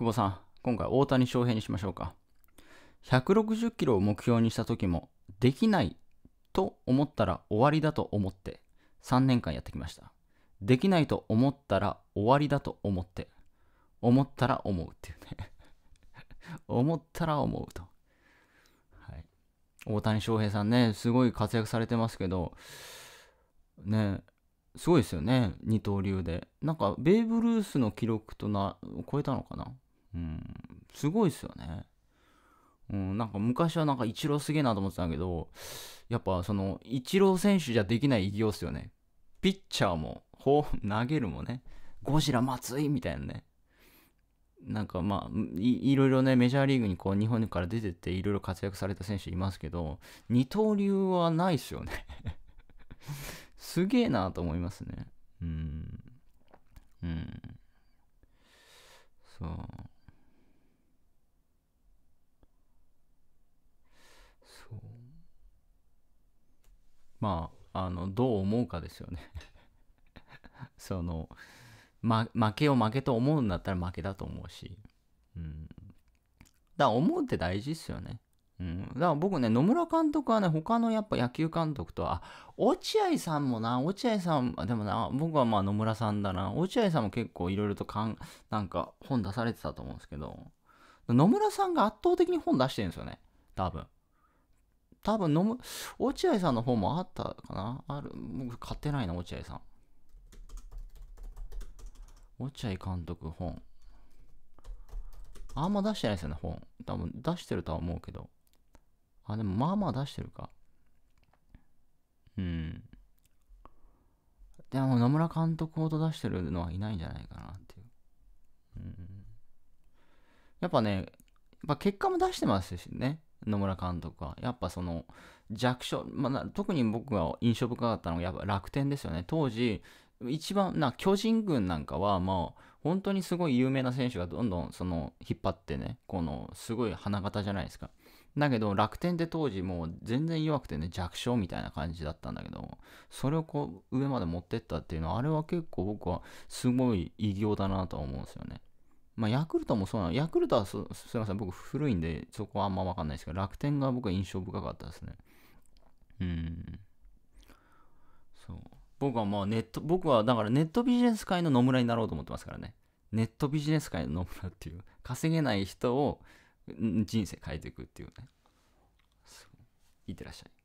久保さん、今回大谷翔平にしましょうか。160キロを目標にした時も、できないと思ったら終わりだと思って、3年間やってきました。できないと思ったら終わりだと思って、思ったら思うっていうね 思ったら思うと。はい。大谷翔平さんね、すごい活躍されてますけど、ね、すごいですよね、二刀流で。なんか、ベーブ・ルースの記録とな、超えたのかなうん、すごいっすよね。うん、なんか昔はなんかイチローすげえなと思ってたんだけど、やっぱそのイチロー選手じゃできない偉業っすよね。ピッチャーも、ほ投げるもね、ゴジラ松井みたいなね。なんかまあいろいろねメジャーリーグにこう日本から出てっていろいろ活躍された選手いますけど二刀流はないっすよね すげえなと思いますねうんうんそうまあ、あの、どう思うかですよね その、ま、負けを負けと思うんだったら負けだと思うし。うん。だから思うって大事っすよね。うん。だから僕ね、野村監督はね、他のやっぱ野球監督とは、あ、落合さんもな、落合さん、でもな、僕はまあ野村さんだな、落合さんも結構いろいろとかん、なんか本出されてたと思うんですけど、野村さんが圧倒的に本出してるんですよね。多分。多分飲む、落合さんの方もあったかなある、僕買ってないな、落合さん。落合監督本。あんま出してないですよね、本。多分出してるとは思うけど。あ、でもまあまあ出してるか。うん。でも野村監督ほど出してるのはいないんじゃないかなっていう。うん。やっぱね、やっぱ結果も出してますしね。野村監督は。やっぱその弱小、まあ、特に僕が印象深かったのがやっぱ楽天ですよね。当時、一番、な、巨人軍なんかは、まあ、本当にすごい有名な選手がどんどんその引っ張ってね、このすごい花形じゃないですか。だけど楽天って当時もう全然弱くてね弱小みたいな感じだったんだけどそれをこう上まで持ってったっていうのはあれは結構僕はすごい偉業だなとは思うんですよね。まあ、ヤクルトもそうなの。ヤクルトはすすみません、僕古いんで、そこはあんま分かんないですけど、楽天が僕は印象深かったですね。うん。そう。僕はまあネット、僕はだからネットビジネス界の野村になろうと思ってますからね。ネットビジネス界の野村っていう、稼げない人を人生変えていくっていうね。ういってらっしゃい。